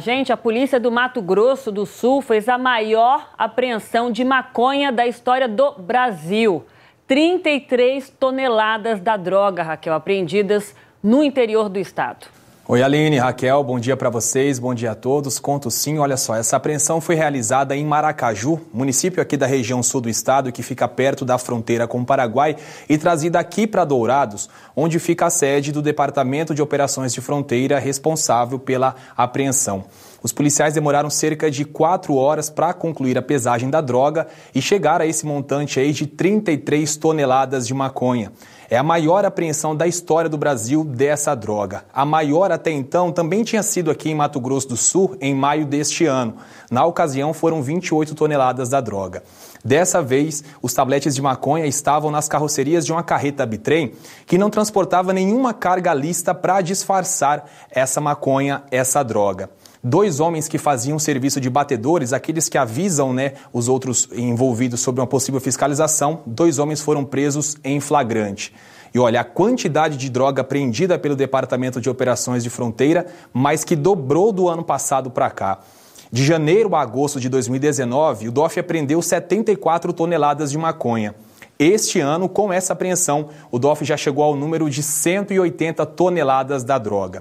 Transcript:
Gente, a polícia do Mato Grosso do Sul fez a maior apreensão de maconha da história do Brasil. 33 toneladas da droga, Raquel, apreendidas no interior do estado. Oi, Aline, Raquel, bom dia para vocês, bom dia a todos. Conto sim, olha só, essa apreensão foi realizada em Maracaju, município aqui da região sul do estado que fica perto da fronteira com o Paraguai e trazida aqui para Dourados, onde fica a sede do Departamento de Operações de Fronteira responsável pela apreensão. Os policiais demoraram cerca de quatro horas para concluir a pesagem da droga e chegar a esse montante aí de 33 toneladas de maconha. É a maior apreensão da história do Brasil dessa droga. A maior até então também tinha sido aqui em Mato Grosso do Sul em maio deste ano. Na ocasião foram 28 toneladas da droga. Dessa vez, os tabletes de maconha estavam nas carrocerias de uma carreta bitrem que não transportava nenhuma carga lista para disfarçar essa maconha, essa droga dois homens que faziam serviço de batedores, aqueles que avisam né, os outros envolvidos sobre uma possível fiscalização, dois homens foram presos em flagrante. E olha, a quantidade de droga apreendida pelo Departamento de Operações de Fronteira mais que dobrou do ano passado para cá. De janeiro a agosto de 2019, o DOF apreendeu 74 toneladas de maconha. Este ano, com essa apreensão, o DOF já chegou ao número de 180 toneladas da droga.